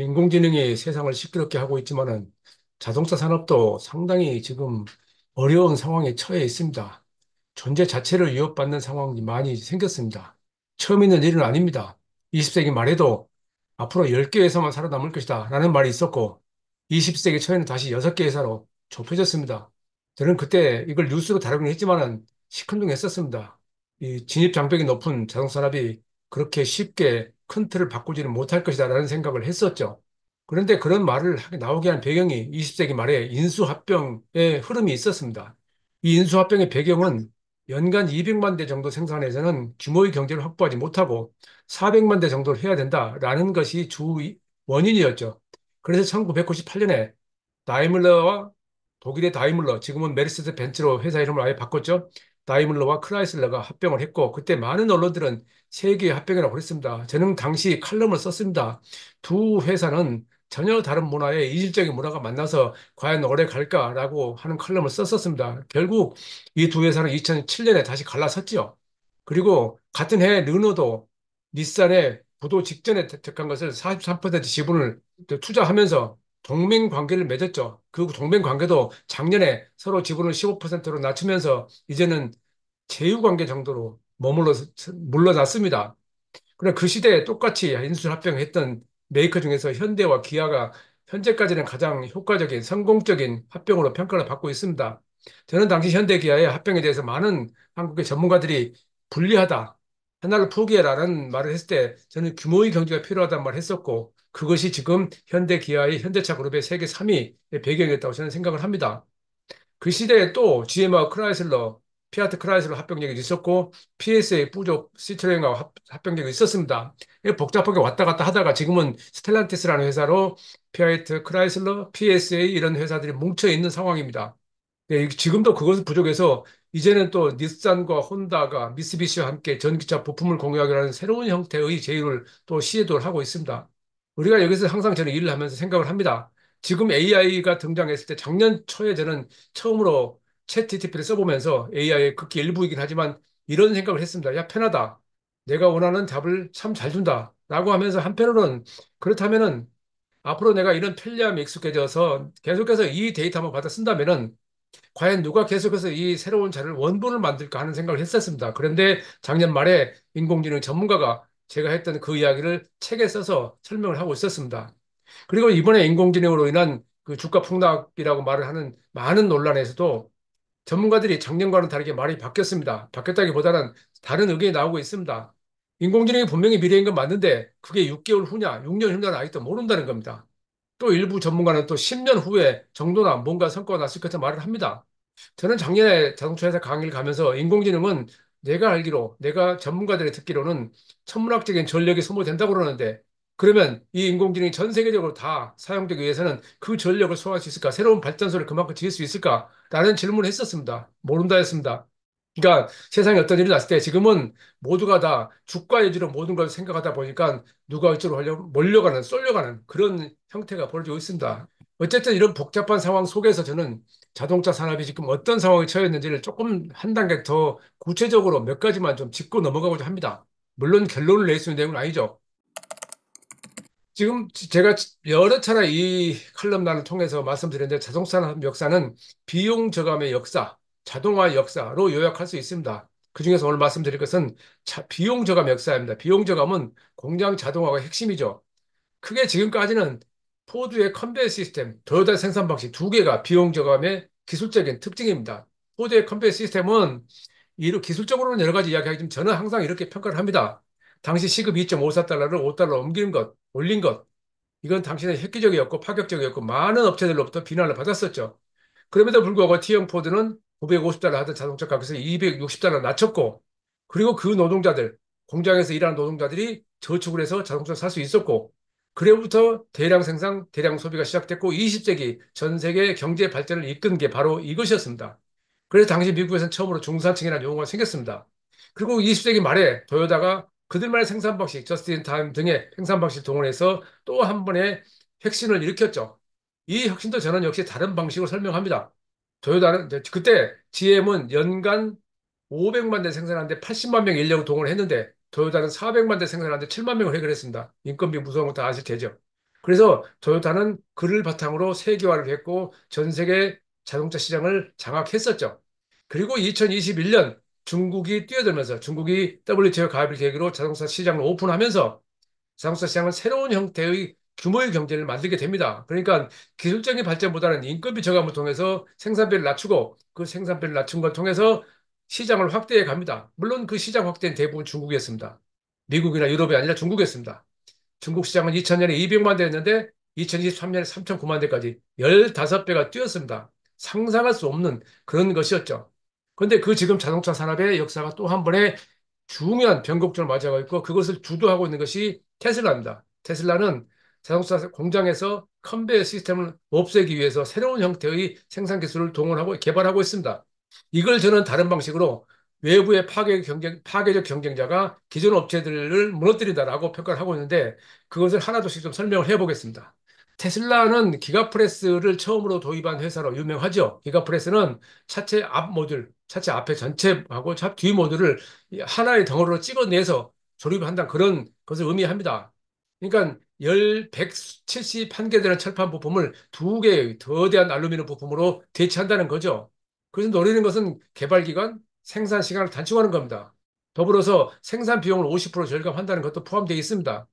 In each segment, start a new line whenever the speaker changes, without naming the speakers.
인공지능이 세상을 시끄럽게 하고 있지만은 자동차 산업도 상당히 지금 어려운 상황에 처해 있습니다. 존재 자체를 위협받는 상황이 많이 생겼습니다. 처음 있는 일은 아닙니다. 20세기 말에도 앞으로 10개 회사만 살아남을 것이다 라는 말이 있었고 20세기 초에는 다시 6개 회사로 좁혀졌습니다. 저는 그때 이걸 뉴스로 다루긴 했지만은 시큰둥했었습니다. 이 진입 장벽이 높은 자동산업이 그렇게 쉽게 큰 틀을 바꾸지는 못할 것이다라는 생각을 했었죠. 그런데 그런 말을 나오게 한 배경이 20세기 말에 인수합병의 흐름이 있었습니다. 이 인수합병의 배경은 연간 200만 대 정도 생산해서는 규모의 경제를 확보하지 못하고 400만 대 정도를 해야 된다라는 것이 주 원인이었죠. 그래서 1998년에 다이물러와 독일의 다이물러, 지금은 메르세드 벤츠로 회사 이름을 아예 바꿨죠. 다이물러와 크라이슬러가 합병을 했고 그때 많은 언론들은 세계의 합병이라고 했습니다. 저는 당시 칼럼을 썼습니다. 두 회사는 전혀 다른 문화의 이질적인 문화가 만나서 과연 오래 갈까라고 하는 칼럼을 썼었습니다. 결국 이 두 회사는 2007년에 다시 갈라섰죠. 그리고 같은 해 르노도 닛산의 부도 직전에 득한 것을 43% 지분을 투자하면서 동맹 관계를 맺었죠. 그 동맹 관계도 작년에 서로 지분을 15%로 낮추면서 이제는 제휴 관계 정도로 머물러 물러났습니다. 그러그 시대에 똑같이 인수 합병했던 메이커 중에서 현대와 기아가 현재까지는 가장 효과적인 성공적인 합병으로 평가를 받고 있습니다. 저는 당시 현대기아의 합병에 대해서 많은 한국의 전문가들이 불리하다, 하나를 포기해라는 말을 했을 때 저는 규모의 경제가 필요하다는 말을 했었고 그것이 지금 현대 기아의 현대차 그룹의 세계 3위의 배경이었다고 저는 생각을 합니다. 그 시대에 또 g m 하 크라이슬러, 피아트 크라이슬러 합병력이 있었고 PSA 부족 시트랭하고 합, 병력이 있었습니다. 복잡하게 왔다 갔다 하다가 지금은 스텔란티스라는 회사로 피아트 크라이슬러, PSA 이런 회사들이 뭉쳐 있는 상황입니다. 네, 지금도 그것은 부족해서 이제는 또 닛산과 혼다가 미쓰비시와 함께 전기차 부품을 공유하기로 는 새로운 형태의 제휴를 또 시도를 하고 있습니다. 우리가 여기서 항상 저는 일을 하면서 생각을 합니다. 지금 AI가 등장했을 때 작년 초에 저는 처음으로 챗 GTP를 써보면서 AI의 극히 일부이긴 하지만 이런 생각을 했습니다. 야, 편하다. 내가 원하는 답을 참 잘 준다. 라고 하면서 한편으로는 그렇다면은 앞으로 내가 이런 편리함에 익숙해져서 계속해서 이 데이터만 받아 쓴다면은 과연 누가 계속해서 이 새로운 자료를 원본을 만들까 하는 생각을 했었습니다. 그런데 작년 말에 인공지능 전문가가 제가 했던 그 이야기를 책에 써서 설명을 하고 있었습니다. 그리고 이번에 인공지능으로 인한 그 주가 폭락이라고 말을 하는 많은 논란에서도 전문가들이 작년과는 다르게 많이 바뀌었습니다. 바뀌었다기보다는 다른 의견이 나오고 있습니다. 인공지능이 분명히 미래인 건 맞는데 그게 6개월 후냐 6년 후냐는 아직도 모른다는 겁니다. 또 일부 전문가는 또 10년 후에 정도나 뭔가 성과가 났을 것이다 말을 합니다. 저는 작년에 자동차 회사 강의를 가면서 인공지능은 내가 알기로, 내가 전문가들이 듣기로는 천문학적인 전력이 소모된다고 그러는데 그러면 이 인공지능이 전 세계적으로 다 사용되기 위해서는 그 전력을 소화할 수 있을까? 새로운 발전소를 그만큼 지을 수 있을까? 라는 질문을 했었습니다. 모른다 했습니다. 그러니까 세상에 어떤 일이 났을 때 지금은 모두가 다 주가 위주로 모든 걸 생각하다 보니까 누가 어쩌로 하려고 몰려가는, 쏠려가는 그런 형태가 벌어지고 있습니다. 어쨌든 이런 복잡한 상황 속에서 저는 자동차 산업이 지금 어떤 상황에 처해 있는지를 조금 한 단계 더 구체적으로 몇 가지만 좀 짚고 넘어가고자 합니다. 물론 결론을 낼수 있는 내용은 아니죠. 지금 제가 여러 차례 이 칼럼난을 통해서 말씀드렸는데 자동차 산업 역사는 비용 저감의 역사, 자동화 역사로 요약할 수 있습니다. 그중에서 오늘 말씀드릴 것은 자, 비용 저감 역사입니다. 비용 저감은 공장 자동화가 핵심이죠. 크게 지금까지는 포드의 컨베이 시스템, 더다 생산 방식 두 개가 비용 저감의 기술적인 특징입니다. 포드의 컨베이 시스템은 기술적으로는 여러 가지 이야기하지만 저는 항상 이렇게 평가를 합니다. 당시 시급 2.54달러를 5달러 옮긴 것, 올린 것, 이건 당신의 획기적이었고 파격적이었고 많은 업체들로부터 비난을 받았었죠. 그럼에도 불구하고 T형 포드는 950달러 하던 자동차 가격에서 260달러 낮췄고 그리고 그 노동자들, 공장에서 일하는 노동자들이 저축을 해서 자동차를 살 수 있었고 그래부터 대량 생산, 대량 소비가 시작됐고 20세기 전 세계 경제 발전을 이끈 게 바로 이것이었습니다. 그래서 당시 미국에서는 처음으로 중산층이라는 용어가 생겼습니다. 그리고 20세기 말에 도요다가 그들만의 생산 방식, 저스트 타임 등의 생산 방식 동원해서 또 한 번의 혁신을 일으켰죠. 이 혁신도 저는 역시 다른 방식으로 설명합니다. 도요다는 그때 GM은 연간 500만 대 생산하는데 80만 명인력 동원했는데 도요타는 400만 대 생산하는데 7만 명을 해결했습니다. 인건비 무서운 거다 아실 테죠. 그래서 도요타는 그를 바탕으로 세계화를 했고 전 세계 자동차 시장을 장악했었죠. 그리고 2021년 중국이 뛰어들면서 중국이 WTO 가입을 계기로 자동차 시장을 오픈하면서 자동차 시장은 새로운 형태의 규모의 경제를 만들게 됩니다. 그러니까 기술적인 발전보다는 인건비 저감을 통해서 생산비를 낮추고 그 생산비를 낮춘 걸 통해서 시장을 확대해 갑니다. 물론 그 시장 확대는 대부분 중국이었습니다. 미국이나 유럽이 아니라 중국이었습니다. 중국 시장은 2000년에 200만 대였는데 2023년에 3 9 0 0만 대까지 15배가 뛰었습니다. 상상할 수 없는 그런 것이었죠. 그런데 그 지금 자동차 산업의 역사가 또 한 번의 중요한 변곡점을 맞이하고 있고 그것을 주도하고 있는 것이 테슬라입니다. 테슬라는 자동차 공장에서 컨베이어 시스템을 없애기 위해서 새로운 형태의 생산 기술을 동원하고 개발하고 있습니다. 이걸 저는 다른 방식으로 외부의 파괴 경쟁, 파괴적 경쟁자가 기존 업체들을 무너뜨린다라고 평가를 하고 있는데 그것을 하나둘씩 좀 설명을 해보겠습니다. 테슬라는 기가프레스를 처음으로 도입한 회사로 유명하죠. 기가프레스는 차체 앞 모듈, 차체 앞에 전체하고 차 뒤 모듈을 하나의 덩어리로 찍어내서 조립한다 그런 것을 의미합니다. 그러니까 열 171개 되는 철판 부품을 두 개의 거대한 알루미늄 부품으로 대체한다는 거죠. 그래서 노리는 것은 개발 기간, 생산 시간을 단축하는 겁니다. 더불어서 생산 비용을 50% 절감한다는 것도 포함되어 있습니다.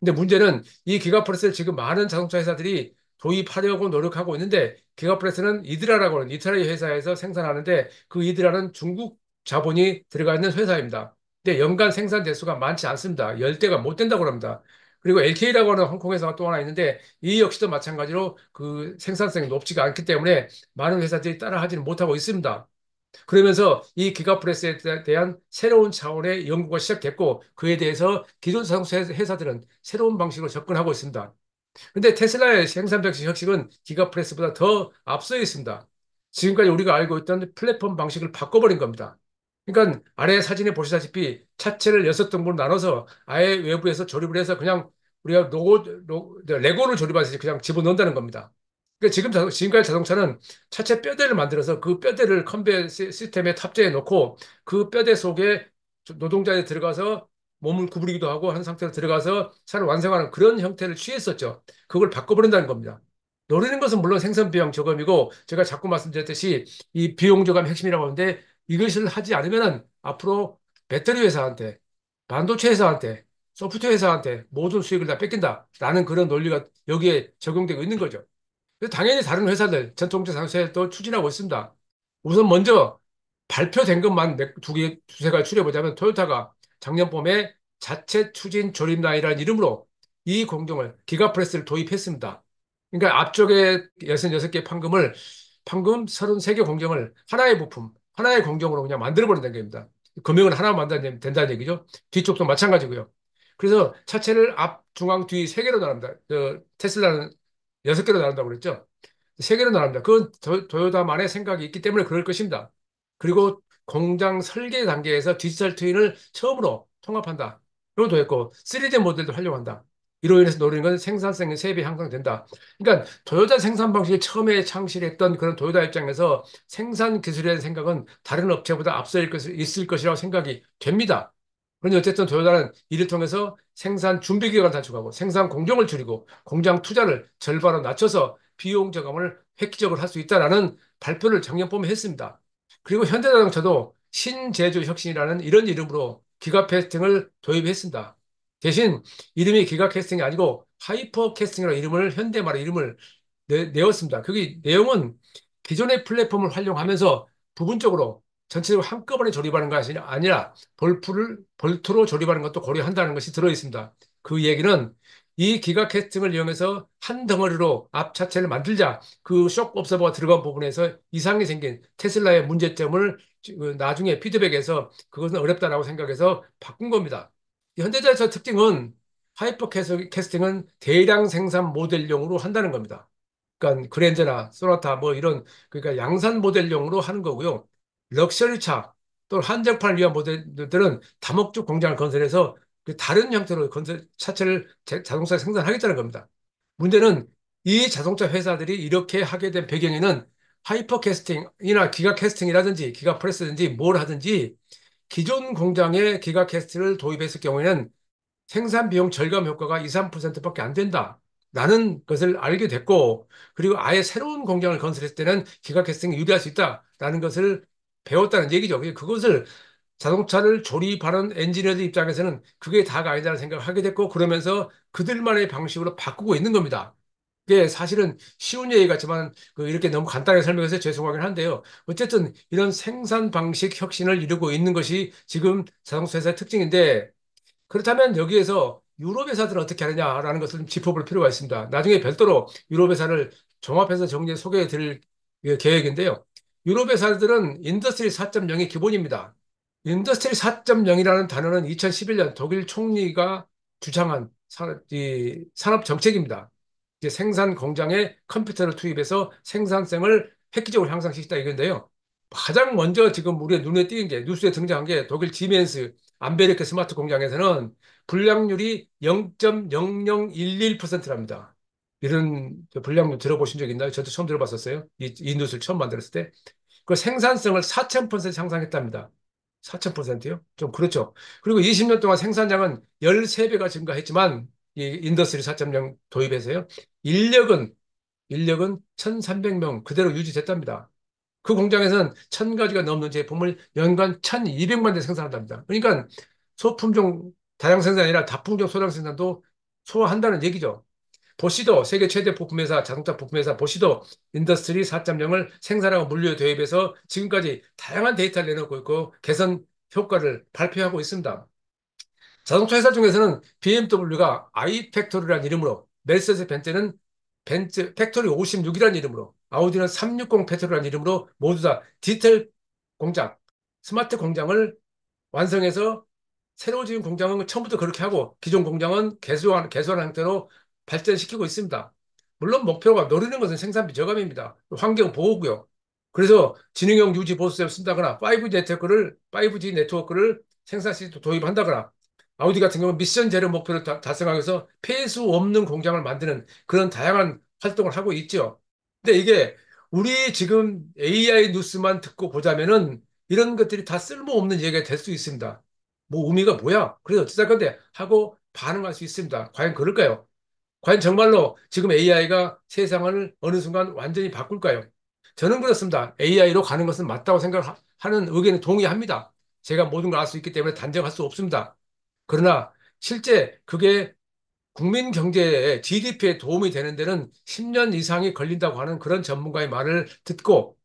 근데 문제는 이 기가프레스를 지금 많은 자동차 회사들이 도입하려고 노력하고 있는데 기가프레스는 이드라라고 하는 이탈리아 회사에서 생산하는데 그 이드라는 중국 자본이 들어가 있는 회사입니다. 근데 연간 생산 대수가 많지 않습니다. 열대가못 된다고 합니다. 그리고 LK라고 하는 홍콩 회사가 또 하나 있는데 이 역시도 마찬가지로 그 생산성이 높지가 않기 때문에 많은 회사들이 따라하지는 못하고 있습니다. 그러면서 이 기가프레스에 대한 새로운 차원의 연구가 시작됐고 그에 대해서 기존 회사들은 새로운 방식으로 접근하고 있습니다. 근데 테슬라의 생산 방식 혁신은 기가프레스보다 더 앞서 있습니다. 지금까지 우리가 알고 있던 플랫폼 방식을 바꿔버린 겁니다. 그러니까 아래 사진에 보시다시피 차체를 6 등분으로 나눠서 아예 외부에서 조립을 해서 그냥 우리가 로고, 로, 레고를 조립해서 그냥 집어넣는다는 겁니다. 그러니까 지금 자동, 지금까지 자동차는 차체 뼈대를 만들어서 그 뼈대를 컨베이 시스템에 탑재해 놓고 그 뼈대 속에 노동자에 들어가서 몸을 구부리기도 하고 한 상태로 들어가서 차를 완성하는 그런 형태를 취했었죠. 그걸 바꿔버린다는 겁니다. 노리는 것은 물론 생산 비용 저감이고 제가 자꾸 말씀드렸듯이 이 비용 저감 핵심이라고 하는데 이것을 하지 않으면은 앞으로 배터리 회사한테 반도체 회사한테 소프트웨어 회사한테 모든 수익을 다 뺏긴다라는 그런 논리가 여기에 적용되고 있는 거죠. 당연히 다른 회사들, 전통적 상세도 추진하고 있습니다. 우선 먼저 발표된 것만 두 개, 두세 가지 추려보자면 토요타가 작년 봄에 자체 추진 조립라인이라는 이름으로 이 공정을 기가프레스를 도입했습니다. 그러니까 앞쪽에 66개 판금을 판금 33개 공정을 하나의 부품, 하나의 공정으로 그냥 만들어버린다는 겁니다. 금액은 하나 만 된다는 얘기죠. 뒤쪽도 마찬가지고요. 그래서 차체를 앞, 중앙, 뒤 세 개로 나눕니다. 저 테슬라는 여섯 개로 나눈다고 그랬죠. 세 개로 나눕니다. 그건 도, 요타만의 생각이 있기 때문에 그럴 것입니다. 그리고 공장 설계 단계에서 디지털 트윈을 처음으로 통합한다. 이런 도였고 3D 모델도 활용한다. 이로 인해서 노리는 건 생산성이 3배 향상된다. 그러니까 도요타 생산 방식을 처음에 창실했던 그런 도요타 입장에서 생산 기술에 대한 생각은 다른 업체보다 앞서 있을 것이라고 생각이 됩니다. 그런데 어쨌든 도요다는 이를 통해서 생산 준비 기간을 단축하고 생산 공정을 줄이고 공장 투자를 절반으로 낮춰서 비용 저감을 획기적으로 할 수 있다라는 발표를 작년 봄에 했습니다. 그리고 현대자동차도 신제조 혁신이라는 이런 이름으로 기가 캐스팅을 도입했습니다. 대신 이름이 기가 캐스팅이 아니고 하이퍼 캐스팅이라 이름을 현대말의 이름을 내, 었습니다 그게 내용은 기존의 플랫폼을 활용하면서 부분적으로 전체적으로 한꺼번에 조립하는 것이 아니라 볼프를 볼트로 조립하는 것도 고려한다는 것이 들어 있습니다. 그 얘기는 이 기가 캐스팅을 이용해서 한 덩어리로 앞 차체를 만들자 그 쇼크 옵서버가 들어간 부분에서 이상이 생긴 테슬라의 문제점을 그 나중에 피드백해서 그것은 어렵다라고 생각해서 바꾼 겁니다. 현대자에서 특징은 하이퍼 캐스팅은 대량 생산 모델용으로 한다는 겁니다. 그러니까 그랜저나 소나타 뭐 이런 그러니까 양산 모델용으로 하는 거고요. 럭셔리차 또는 한정판을 위한 모델들은 다목적 공장을 건설해서 그 다른 형태로 건설 차체를 자동차 생산하겠다는 겁니다. 문제는 이 자동차 회사들이 이렇게 하게 된 배경에는 하이퍼 캐스팅이나 기가 캐스팅이라든지 기가 프레스든지 뭘 하든지 기존 공장에 기가 캐스트를 도입했을 경우에는 생산 비용 절감 효과가 2, 3%밖에 안 된다. 라는 것을 알게 됐고, 그리고 아예 새로운 공장을 건설했을 때는 기가 캐스팅이 유리할 수 있다. 라는 것을 배웠다는 얘기죠. 그것을 자동차를 조립하는 엔지니어들 입장에서는 그게 다가 아니다라는 생각을 하게 됐고 그러면서 그들만의 방식으로 바꾸고 있는 겁니다. 이게 사실은 쉬운 얘기 같지만 그 이렇게 너무 간단하게 설명해서 죄송하긴 한데요. 어쨌든 이런 생산 방식 혁신을 이루고 있는 것이 지금 자동차 회사의 특징인데 그렇다면 여기에서 유럽 회사들은 어떻게 하느냐라는 것을 좀 짚어볼 필요가 있습니다. 나중에 별도로 유럽 회사를 종합해서 정리해 소개해 드릴 예, 계획인데요. 유럽 회사들은 인더스트리 4.0이 기본입니다. 인더스트리 4.0이라는 단어는 2011년 독일 총리가 주장한 산업 정책입니다. 이제 생산 공장에 컴퓨터를 투입해서 생산성을 획기적으로 향상시키다 이건데요. 가장 먼저 지금 우리의 눈에 띄는 게 뉴스에 등장한 게 독일 지멘스 안베르크 스마트 공장에서는 불량률이 0.0011%랍니다. 이런 불량률 들어보신 적 있나요? 저도 처음 들어봤었어요. 이, 이 뉴스를 처음 만들었을 때. 그 생산성을 4,000% 향상했답니다. 4,000%요? 좀 그렇죠. 그리고 20년 동안 생산량은 13배가 증가했지만 이 인더스트리 4.0 도입해서요. 인력은 인력은 1,300명 그대로 유지됐답니다. 그 공장에서는 1,000가지가 넘는 제품을 연간 1,200만 대 생산한답니다. 그러니까 소품종 다량 생산이 아니라 다품종 소량 생산도 소화한다는 얘기죠. 보시도 세계 최대 부품회사 자동차 부품회사 보시도 인더스트리 4.0을 생산하고 물류 에 도입해서 지금까지 다양한 데이터를 내놓고 있고 개선 효과를 발표하고 있습니다. 자동차 회사 중에서는 BMW가 i f a c t o 라는 이름으로 멜세스 벤츠는 벤츠 팩토리 56이라는 이름으로 아우디는 360 팩토리라는 이름으로 모두 다 디지털 공장, 스마트 공장을 완성해서 새로 지은 공장은 처음부터 그렇게 하고 기존 공장은 개소한 개소한 형태로 발전시키고 있습니다. 물론 목표가 노리는 것은 생산비 저감입니다. 환경 보호고요. 그래서 지능형 유지 보수세 쓴다거나 5G 네트워크를 5G 네트워크를 생산 시스템 도입한다거나 아우디 같은 경우는 미션 재료 목표를 다, 달성하기 위해서 폐수 없는 공장을 만드는 그런 다양한 활동을 하고 있죠. 근데 이게 우리 지금 AI 뉴스만 듣고 보자면은 이런 것들이 다 쓸모없는 얘기가 될 수 있습니다. 뭐 의미가 뭐야? 그래서 어찌됐건데 하고 반응할 수 있습니다. 과연 그럴까요? 과연 정말로 지금 AI가 세상을 어느 순간 완전히 바꿀까요? 저는 그렇습니다. AI로 가는 것은 맞다고 생각하는 의견에 동의합니다. 제가 모든 걸 알 수 있기 때문에 단정할 수 없습니다. 그러나 실제 그게 국민 경제에 GDP에 도움이 되는 데는 10년 이상이 걸린다고 하는 그런 전문가의 말을 듣고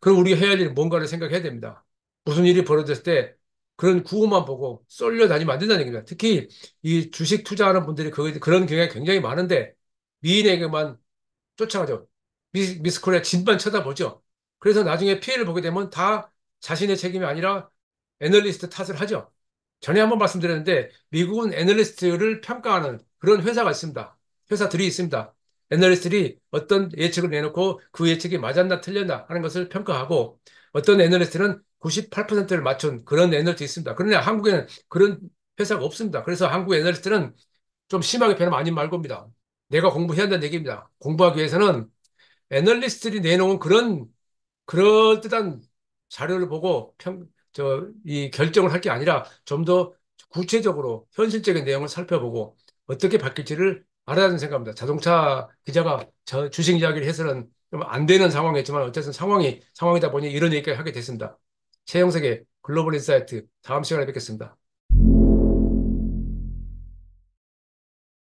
그럼 우리가 해야 할일은 뭔가를 생각해야 됩니다. 무슨 일이 벌어졌을 때 그런 구호만 보고 쏠려 다니면 안 된다는 얘기입니다. 특히 이 주식 투자하는 분들이 그, 그런 경향이 굉장히 많은데 미인에게만 쫓아가죠. 미스, 미스 코리아 진반 쳐다보죠. 그래서 나중에 피해를 보게 되면 다 자신의 책임이 아니라 애널리스트 탓을 하죠. 전에 한번 말씀드렸는데 미국은 애널리스트를 평가하는 그런 회사가 있습니다. 회사들이 있습니다. 애널리스트들이 어떤 예측을 내놓고 그 예측이 맞았나 틀렸나 하는 것을 평가하고 어떤 애널리스트는 98%를 맞춘 그런 애널리트 있습니다. 그러나 한국에는 그런 회사가 없습니다. 그래서 한국 애널리스트는 좀 심하게 변하면 아말 겁니다. 내가 공부해야 한다는 얘기입니다. 공부하기 위해서는 애널리스트들이 내놓은 그런 그럴듯한 자료를 보고 평, 저, 이 결정을 할 게 아니라 좀 더 구체적으로 현실적인 내용을 살펴보고 어떻게 바뀔지를 알아야는 생각입니다. 자동차 기자가 저 주식 이야기를 해서는 좀 안 되는 상황이었지만 어쨌든 상황이 상황이다 보니 이런 얘기를 하게 됐습니다. 최영석의 글로벌 인사이트 다음 시간에 뵙겠습니다.